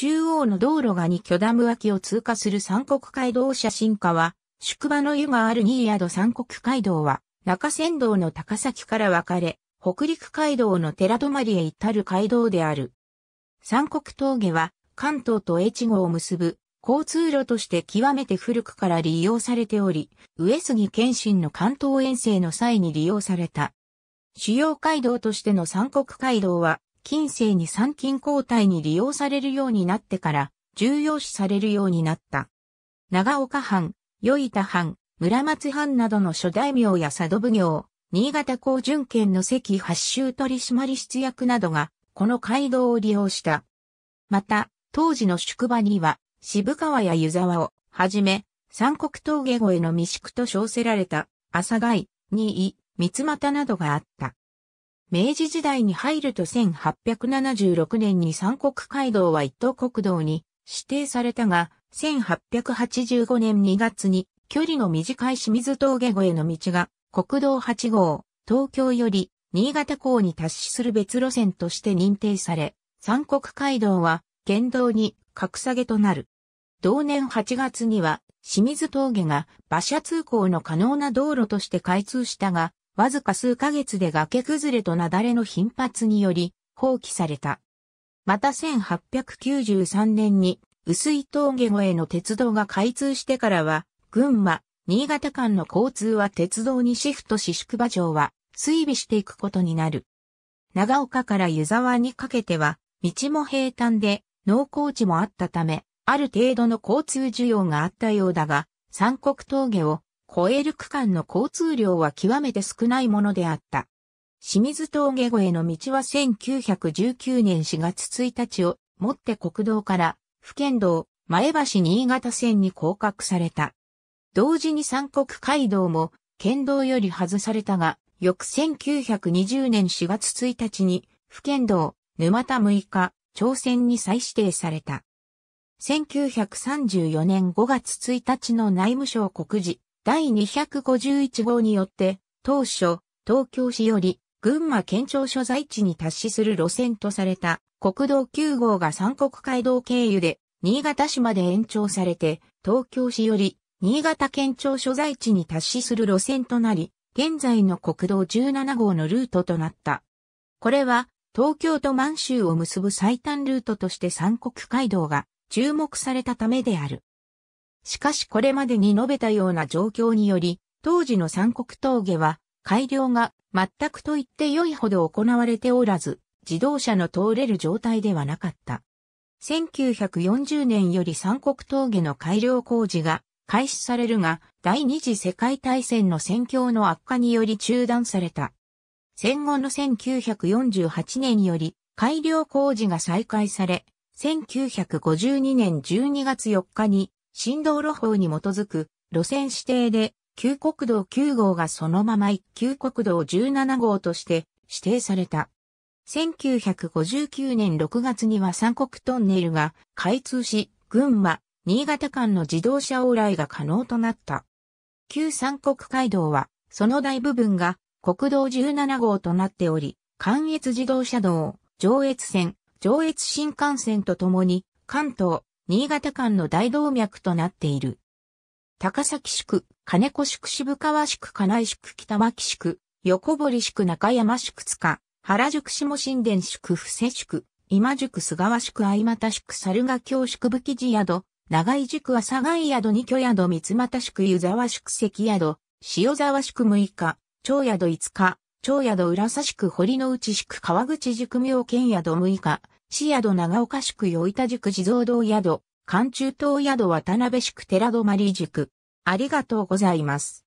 中央の道路が2巨ダム脇を通過する三国街道写真家は、宿場の湯がある新宿三国街道は、中山道の高崎から分かれ、北陸街道の寺泊へ至る街道である。三国峠は、関東と越後を結ぶ、交通路として極めて古くから利用されており、上杉謙信の関東遠征の際に利用された。主要街道としての三国街道は、近世に参勤交代に利用されるようになってから重要視されるようになった。長岡藩、与田藩、村松藩などの諸大名や佐渡奉行、新潟高巡県の関八州取締室役などが、この街道を利用した。また、当時の宿場には、渋川や湯沢を、はじめ、三国峠越えの未宿と称せられた、朝貝、二位、三股などがあった。明治時代に入ると1876年に三国街道は一等国道に指定されたが、1885年2月に距離の短い清水峠越えの道が国道8号、東京より新潟港に達しする別路線として認定され、三国街道は県道に格下げとなる。同年8月には清水峠が馬車通行の可能な道路として開通したが、わずか数ヶ月で崖崩れと雪崩の頻発により放棄された。また1893年に薄い峠越えの鉄道が開通してからは、群馬、新潟間の交通は鉄道にシフトし宿場場は追尾していくことになる。長岡から湯沢にかけては、道も平坦で、農耕地もあったため、ある程度の交通需要があったようだが、三国峠を超える区間の交通量は極めて少ないものであった。清水峠越えの道は1919年4月1日をもって国道から府県道前橋新潟線に降格された。同時に三国街道も県道より外されたが、翌1920年4月1日に府県道沼田6日朝鮮に再指定された。1934年5月1日の内務省告示第251号によって、当初、東京市より、群馬県庁所在地に達しする路線とされた、国道9号が三国街道経由で、新潟市まで延長されて、東京市より、新潟県庁所在地に達しする路線となり、現在の国道17号のルートとなった。これは、東京と満州を結ぶ最短ルートとして三国街道が注目されたためである。しかしこれまでに述べたような状況により、当時の三国峠は改良が全くと言って良いほど行われておらず、自動車の通れる状態ではなかった。1940年より三国峠の改良工事が開始されるが、第二次世界大戦の戦況の悪化により中断された。戦後の1948年より改良工事が再開され、1952年12月4日に新道路法に基づく路線指定で、旧国道9号がそのまま一旧国道17号として指定された。1959年6月には三国トンネルが開通し、群馬、新潟間の自動車往来が可能となった。旧三国街道は、その大部分が国道17号となっており、関越自動車道、上越線、上越新幹線とともに、関東、新潟間の大動脈となっている。高崎宿、金子宿渋川宿金井宿北脇宿、横堀宿中山宿塚、原宿下神殿宿伏施宿、今宿菅川宿相又宿猿ヶ京宿武器寺宿、長井宿朝貝宿二居宿三股宿湯沢宿関宿、塩沢宿六日、長宿五日、長宿浦佐宿堀之内宿川口宿妙見宿六日、市宿長岡宿与板宿地蔵堂宿、館中東宿渡辺宿寺泊宿。ありがとうございます。